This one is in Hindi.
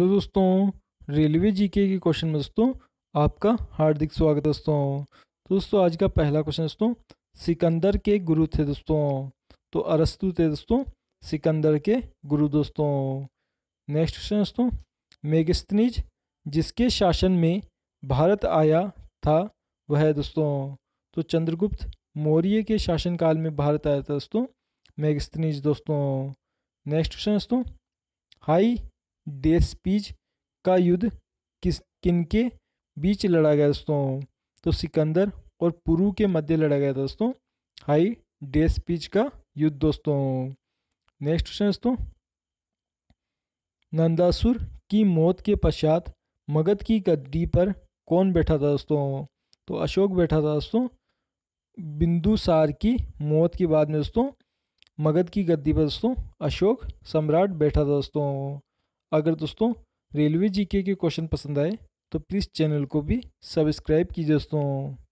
हेलो दोस्तों रेलवे जीके के क्वेश्चन में दोस्तों आपका हार्दिक स्वागत है दोस्तों तो दोस्तों आज का पहला क्वेश्चन दोस्तों सिकंदर के गुरु थे दोस्तों तो अरस्तु थे दोस्तों सिकंदर के गुरु दोस्तों नेक्स्ट क्वेश्चन दोस्तों मेगस्तनीज जिसके शासन में भारत आया था वह दोस्तों तो चंद्रगुप्त मौर्य के शासनकाल में भारत आया था दोस्तों मेगस्तनीज दोस्तों नेक्स्ट क्वेश्चन दोस्तों हाई डेस्पीज का युद्ध किस किनके बीच लड़ा गया दोस्तों तो सिकंदर और पुरु के मध्य लड़ा गया दोस्तों हाई डेस्पीज का युद्ध दोस्तों नेक्स्ट क्वेश्चन दोस्तों नंदासुर की मौत के पश्चात मगध की गद्दी पर कौन बैठा था दोस्तों तो अशोक बैठा था दोस्तों बिंदुसार की मौत के बाद में दोस्तों मगध की गद्दी पर दोस्तों अशोक सम्राट बैठा था दोस्तों अगर दोस्तों रेलवे जीके के क्वेश्चन पसंद आए तो प्लीज़ चैनल को भी सब्सक्राइब कीजिए दोस्तों